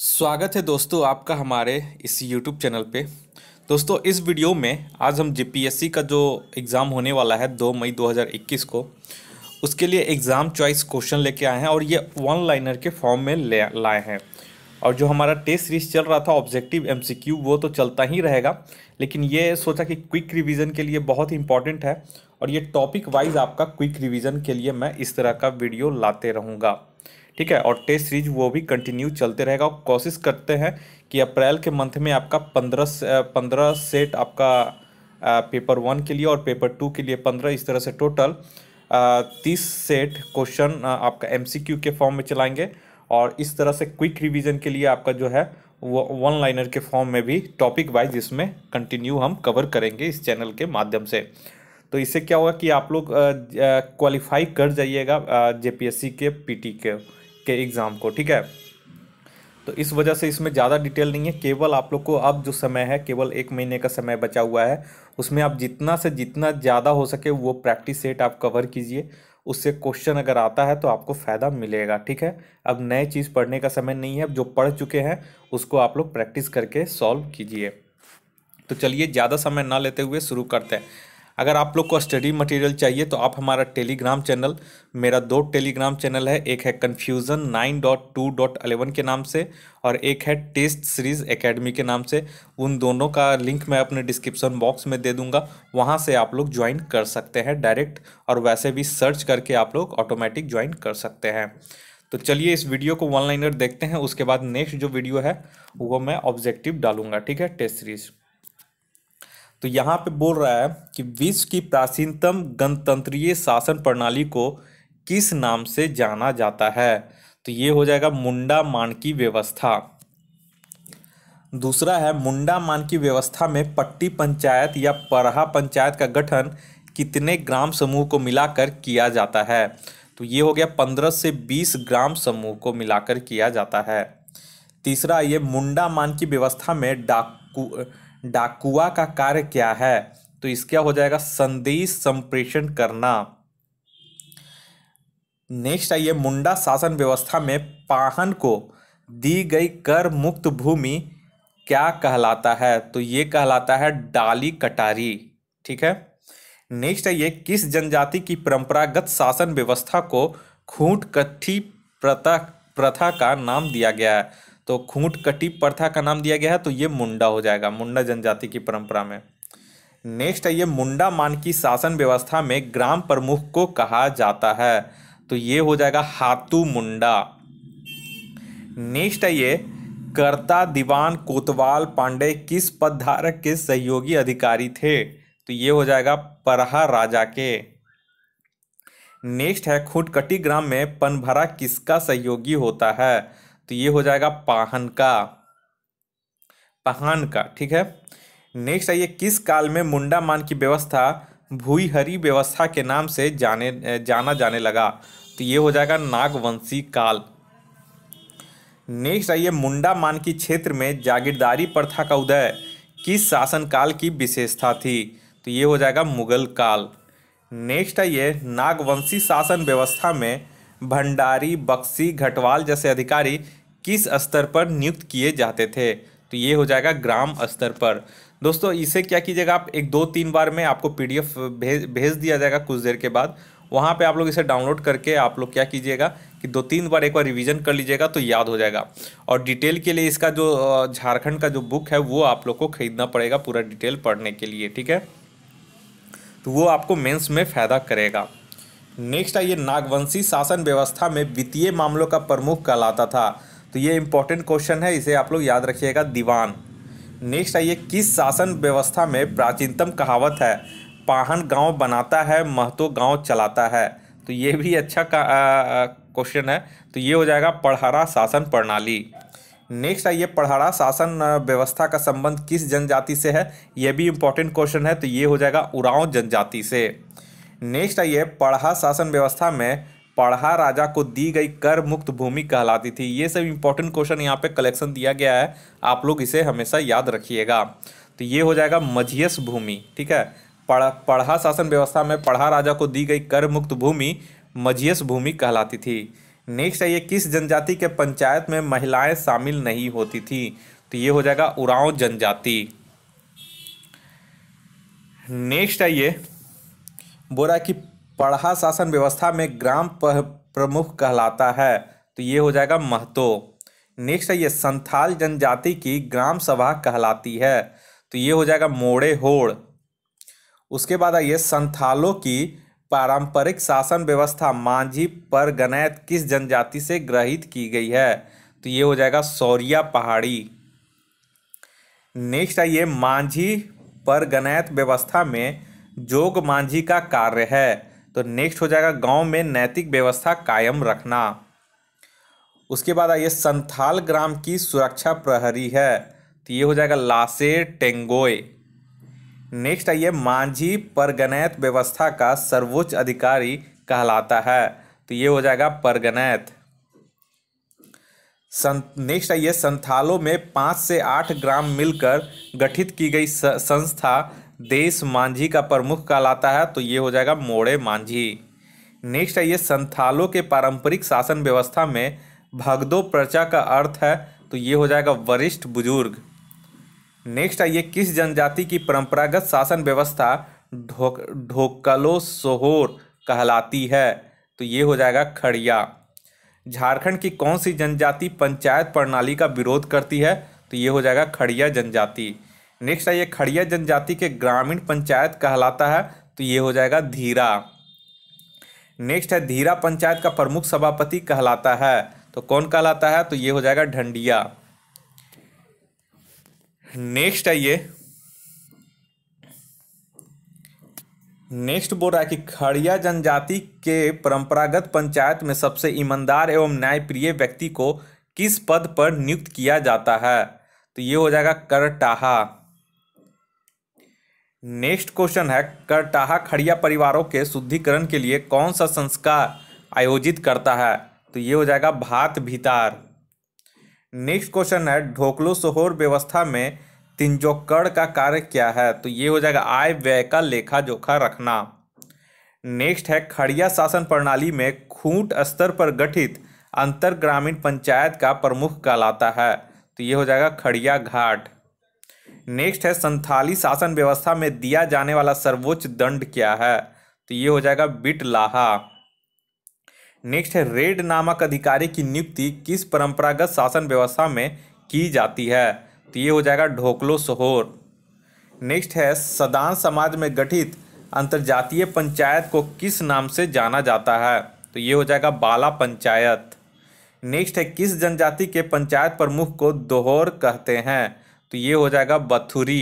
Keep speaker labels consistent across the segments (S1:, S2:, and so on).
S1: स्वागत है दोस्तों आपका हमारे इस YouTube चैनल पे दोस्तों इस वीडियो में आज हम जेपीएससी का जो एग्ज़ाम होने वाला है 2 मई 2021 को उसके लिए एग्ज़ाम चॉइस क्वेश्चन लेके आए हैं और ये वन लाइनर के फॉर्म में ले लाए हैं और जो हमारा टेस्ट सीरीज चल रहा था ऑब्जेक्टिव एमसीक्यू वो तो चलता ही रहेगा लेकिन ये सोचा कि क्विक रिवीजन के लिए बहुत इंपॉर्टेंट है और ये टॉपिक वाइज आपका क्विक रिवीजन के लिए मैं इस तरह का वीडियो लाते रहूँगा ठीक है और टेस्ट सीरीज वो भी कंटिन्यू चलते रहेगा और कोशिश करते हैं कि अप्रैल के मंथ में आपका पंद्रह पंद्रह सेट आपका पेपर वन के लिए और पेपर टू के लिए पंद्रह इस तरह से टोटल तीस सेट क्वेश्चन आपका एमसीक्यू के फॉर्म में चलाएंगे और इस तरह से क्विक रिवीजन के लिए आपका जो है वो वन लाइनर के फॉर्म में भी टॉपिक वाइज इसमें कंटिन्यू हम कवर करेंगे इस चैनल के माध्यम से तो इससे क्या होगा कि आप लोग क्वालिफाई कर जाइएगा जेपीएससी के पीटी के के एग्ज़ाम को ठीक है तो इस वजह से इसमें ज़्यादा डिटेल नहीं है केवल आप लोग को अब जो समय है केवल एक महीने का समय बचा हुआ है उसमें आप जितना से जितना ज़्यादा हो सके वो प्रैक्टिस सेट आप कवर कीजिए उससे क्वेश्चन अगर आता है तो आपको फ़ायदा मिलेगा ठीक है अब नए चीज़ पढ़ने का समय नहीं है अब जो पढ़ चुके हैं उसको आप लोग प्रैक्टिस करके सॉल्व कीजिए तो चलिए ज़्यादा समय ना लेते हुए शुरू करते हैं अगर आप लोग को स्टडी मटेरियल चाहिए तो आप हमारा टेलीग्राम चैनल मेरा दो टेलीग्राम चैनल है एक है confusion nine dot two dot eleven के नाम से और एक है टेस्ट सीरीज़ एकेडमी के नाम से उन दोनों का लिंक मैं अपने डिस्क्रिप्शन बॉक्स में दे दूंगा वहाँ से आप लोग ज्वाइन कर सकते हैं डायरेक्ट और वैसे भी सर्च करके आप लोग ऑटोमेटिक ज्वाइन कर सकते हैं तो चलिए इस वीडियो को वन लाइनर देखते हैं उसके बाद नेक्स्ट जो वीडियो है वो मैं ऑब्जेक्टिव डालूंगा ठीक है टेस्ट सीरीज़ तो यहाँ पे बोल रहा है कि विश्व की प्राचीनतम गणतंत्रीय शासन प्रणाली को किस नाम से जाना जाता है तो ये हो जाएगा मुंडा मानकी व्यवस्था दूसरा है मुंडा मानकी व्यवस्था में पट्टी पंचायत या परहा पंचायत का गठन कितने ग्राम समूह को मिलाकर किया जाता है तो ये हो गया पंद्रह से बीस ग्राम समूह को मिलाकर किया जाता है तीसरा ये मुंडा मानकी व्यवस्था में डाकू डाकुआ का कार्य क्या है तो इसका हो जाएगा संदेश संप्रेषण करना नेक्स्ट आइए मुंडा शासन व्यवस्था में पाहन को दी गई कर मुक्त भूमि क्या कहलाता है तो ये कहलाता है डाली कटारी ठीक है नेक्स्ट आइए किस जनजाति की परंपरागत शासन व्यवस्था को खूंट कट्ठी प्रथा प्रथा का नाम दिया गया है तो खूंट कटी प्रथा का नाम दिया गया है तो ये मुंडा हो जाएगा मुंडा जनजाति की परंपरा में नेक्स्ट है ये मुंडा की शासन व्यवस्था में ग्राम प्रमुख को कहा जाता है तो ये हो जाएगा हाथू मुंडा नेक्स्ट है ये कर्ता दीवान कोतवाल पांडे किस पद धारक के सहयोगी अधिकारी थे तो ये हो जाएगा परहा राजा के नेक्स्ट है खुटकटी ग्राम में पनभरा किसका सहयोगी होता है तो ये हो जाएगा पाहन का पहान का ठीक है नेक्स्ट आइए किस काल में मुंडा मान की व्यवस्था भूईहरी व्यवस्था के नाम से जाने जाना जाने लगा तो ये हो जाएगा नागवंशी काल नेक्स्ट आइए मुंडा मान की क्षेत्र में जागीरदारी प्रथा का उदय किस शासन काल की विशेषता थी तो ये हो जाएगा मुगल काल नेक्स्ट आइए नागवंशी शासन व्यवस्था में भंडारी बक्सी घटवाल जैसे अधिकारी किस स्तर पर नियुक्त किए जाते थे तो ये हो जाएगा ग्राम स्तर पर दोस्तों इसे क्या कीजिएगा आप एक दो तीन बार में आपको पीडीएफ भेज भेज दिया जाएगा कुछ देर के बाद वहाँ पे आप लोग इसे डाउनलोड करके आप लोग क्या कीजिएगा कि दो तीन बार एक बार रिवीजन कर लीजिएगा तो याद हो जाएगा और डिटेल के लिए इसका जो झारखंड का जो बुक है वो आप लोग को खरीदना पड़ेगा पूरा डिटेल पढ़ने के लिए ठीक है तो वो आपको मेंस में फ़ायदा करेगा नेक्स्ट आइए नागवंशी शासन व्यवस्था में वित्तीय मामलों का प्रमुख कहलाता था तो ये इंपॉर्टेंट क्वेश्चन है इसे आप लोग याद रखिएगा दीवान नेक्स्ट आइए किस शासन व्यवस्था में प्राचीनतम कहावत है पाहन गांव बनाता है महतो गांव चलाता है तो ये भी अच्छा क्वेश्चन है तो ये हो जाएगा पढ़ारा शासन प्रणाली नेक्स्ट आइए पढ़ारा शासन व्यवस्था का संबंध किस जनजाति से है यह भी इम्पोर्टेंट क्वेश्चन है तो ये हो जाएगा उड़ाव जनजाति से नेक्स्ट आइए पढ़ा शासन व्यवस्था में पढ़ा राजा को दी गई कर मुक्त भूमि कहलाती थी ये सब इंपॉर्टेंट क्वेश्चन यहाँ पे कलेक्शन दिया गया है आप लोग इसे हमेशा याद रखिएगा तो ये हो जाएगा मझियस भूमि ठीक है पढ़ा पढ़ा शासन व्यवस्था में पढ़ा राजा को दी गई कर मुक्त भूमि मझियस भूमि कहलाती थी नेक्स्ट है ये किस जनजाति के पंचायत में महिलाएं शामिल नहीं होती थी तो ये हो जाएगा उरांव जनजाति नेक्स्ट है ये बोरा कि पढ़ा शासन व्यवस्था में ग्राम प्रमुख कहलाता है तो ये हो जाएगा महतो नेक्स्ट है ये संथाल जनजाति की ग्राम सभा कहलाती है तो ये हो जाएगा मोड़े होड़ उसके बाद आइए संथालों की पारंपरिक शासन व्यवस्था मांझी पर गणैत किस जनजाति से ग्रहित की गई है तो ये हो जाएगा सौरिया पहाड़ी नेक्स्ट आइए मांझी पर गणैत व्यवस्था में जोग मांझी का कार्य है तो नेक्स्ट हो जाएगा गांव में नैतिक व्यवस्था कायम रखना उसके बाद आइए संथाल ग्राम की सुरक्षा प्रहरी है तो ये हो जाएगा लासे टेंगोए नेक्स्ट आइए मांझी परगनैत व्यवस्था का सर्वोच्च अधिकारी कहलाता है तो ये हो जाएगा परगनैत नेक्स्ट आइए संथालों में पाँच से आठ ग्राम मिलकर गठित की गई संस्था देश मांझी का प्रमुख कहलाता है तो ये हो जाएगा मोड़े मांझी नेक्स्ट आइए संथालों के पारंपरिक शासन व्यवस्था में भगदो प्रचा का अर्थ है तो ये हो जाएगा वरिष्ठ बुजुर्ग नेक्स्ट आइए किस जनजाति की परंपरागत शासन व्यवस्था ढोक ढोकलो सोहोर कहलाती है तो ये हो जाएगा खड़िया झारखंड की कौन सी जनजाति पंचायत प्रणाली का विरोध करती है तो ये हो जाएगा खड़िया जनजाति नेक्स्ट आइए खड़िया जनजाति के ग्रामीण पंचायत कहलाता है तो ये हो जाएगा धीरा नेक्स्ट है धीरा पंचायत का प्रमुख सभापति कहलाता है तो कौन कहलाता है तो ये हो जाएगा ढंडिया नेक्स्ट आइए नेक्स्ट बोल रहा है कि खड़िया जनजाति के परंपरागत पंचायत में सबसे ईमानदार एवं न्यायप्रिय व्यक्ति को किस पद पर नियुक्त किया जाता है तो ये हो जाएगा करटाहा नेक्स्ट क्वेश्चन है करटाहा खड़िया परिवारों के शुद्धिकरण के लिए कौन सा संस्कार आयोजित करता है तो ये हो जाएगा भात भीतार नेक्स्ट क्वेश्चन है ढोकलो सोहोर व्यवस्था में तिंजोकड़ का कार्य क्या है तो ये हो जाएगा आय व्यय का लेखा जोखा रखना नेक्स्ट है खड़िया शासन प्रणाली में खूंट स्तर पर गठित अंतर ग्रामीण पंचायत का प्रमुख कहलाता है तो ये हो जाएगा खड़िया घाट नेक्स्ट है संथाली शासन व्यवस्था में दिया जाने वाला सर्वोच्च दंड क्या है तो ये हो जाएगा बिटलाहा नेक्स्ट है रेड नामक अधिकारी की नियुक्ति किस परंपरागत शासन व्यवस्था में की जाती है तो ये हो जाएगा ढोकलो सोहोर नेक्स्ट है सदान समाज में गठित अंतर्जातीय पंचायत को किस नाम से जाना जाता है तो ये हो जाएगा बाला पंचायत नेक्स्ट है किस जनजाति के पंचायत प्रमुख को दोहोर कहते हैं तो ये हो जाएगा बथुरी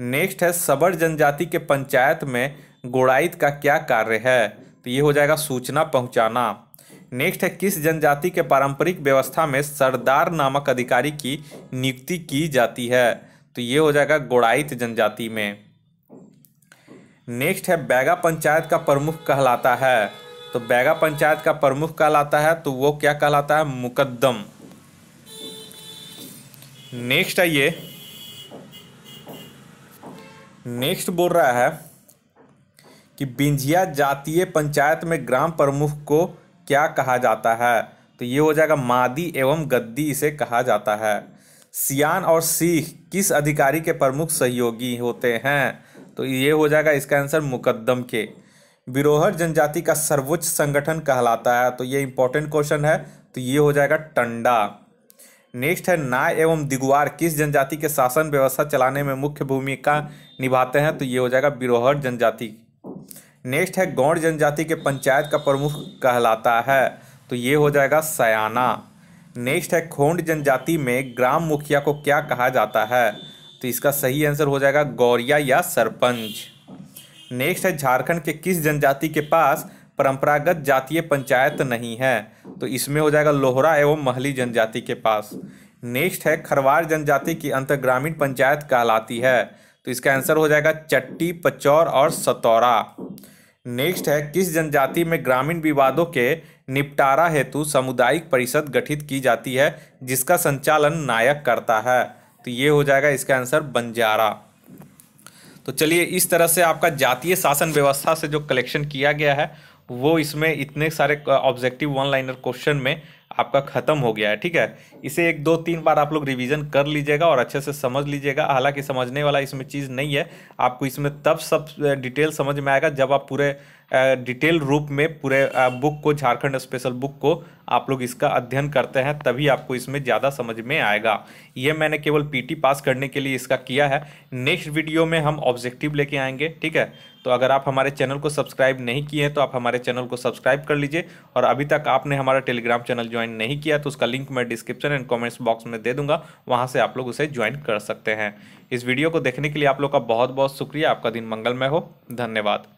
S1: नेक्स्ट है सबर जनजाति के पंचायत में गोड़ाइत का क्या कार्य है तो ये हो जाएगा सूचना पहुंचाना नेक्स्ट है किस जनजाति के पारंपरिक व्यवस्था में सरदार नामक अधिकारी की नियुक्ति की जाती है तो ये हो जाएगा गोड़ाइत जनजाति में नेक्स्ट है बैगा पंचायत का प्रमुख कहलाता है तो बैगा पंचायत का प्रमुख कहलाता है तो वो क्या कहलाता है मुकदम नेक्स्ट आइए नेक्स्ट बोल रहा है कि बिंझिया जातीय पंचायत में ग्राम प्रमुख को क्या कहा जाता है तो ये हो जाएगा मादी एवं गद्दी इसे कहा जाता है सियान और सीख किस अधिकारी के प्रमुख सहयोगी होते हैं तो ये हो जाएगा इसका आंसर मुकदम के विरोहर जनजाति का सर्वोच्च संगठन कहलाता है तो ये इंपॉर्टेंट क्वेश्चन है तो ये हो जाएगा टंडा नेक्स्ट है नाय एवं दिगुआर किस जनजाति के शासन व्यवस्था चलाने में मुख्य भूमिका निभाते हैं तो ये हो जाएगा बिरोहर जनजाति नेक्स्ट है गौड़ जनजाति के पंचायत का प्रमुख कहलाता है तो ये हो जाएगा सयाना नेक्स्ट है खोंड जनजाति में ग्राम मुखिया को क्या कहा जाता है तो इसका सही आंसर हो जाएगा गौरिया या सरपंच नेक्स्ट है झारखंड के किस जनजाति के पास परंपरागत जातीय पंचायत नहीं है तो इसमें हो जाएगा लोहरा एवं महली जनजाति के पास नेक्स्ट है खरवार जनजाति की अंतर्ग्रामीण पंचायत कहलाती है तो इसका आंसर हो जाएगा चट्टी पचौर और सतौरा नेक्स्ट है किस जनजाति में ग्रामीण विवादों के निपटारा हेतु सामुदायिक परिषद गठित की जाती है जिसका संचालन नायक करता है तो ये हो जाएगा इसका आंसर बंजारा तो चलिए इस तरह से आपका जातीय शासन व्यवस्था से जो कलेक्शन किया गया है वो इसमें इतने सारे ऑब्जेक्टिव वन लाइनर क्वेश्चन में आपका खत्म हो गया है ठीक है इसे एक दो तीन बार आप लोग रिवीजन कर लीजिएगा और अच्छे से समझ लीजिएगा हालांकि समझने वाला इसमें चीज़ नहीं है आपको इसमें तब सब डिटेल समझ में आएगा जब आप पूरे डिटेल रूप में पूरे बुक को झारखंड स्पेशल बुक को आप लोग इसका अध्ययन करते हैं तभी आपको इसमें ज़्यादा समझ में आएगा ये मैंने केवल पीटी पास करने के लिए इसका किया है नेक्स्ट वीडियो में हम ऑब्जेक्टिव लेके आएंगे ठीक है तो अगर आप हमारे चैनल को सब्सक्राइब नहीं किए हैं तो आप हमारे चैनल को सब्सक्राइब कर लीजिए और अभी तक आपने हमारा टेलीग्राम चैनल ज्वाइन नहीं किया तो उसका लिंक मैं डिस्क्रिप्शन एंड कॉमेंट्स बॉक्स में दे दूंगा वहाँ से आप लोग उसे ज्वाइन कर सकते हैं इस वीडियो को देखने के लिए आप लोग का बहुत बहुत शुक्रिया आपका दिन मंगलमय हो धन्यवाद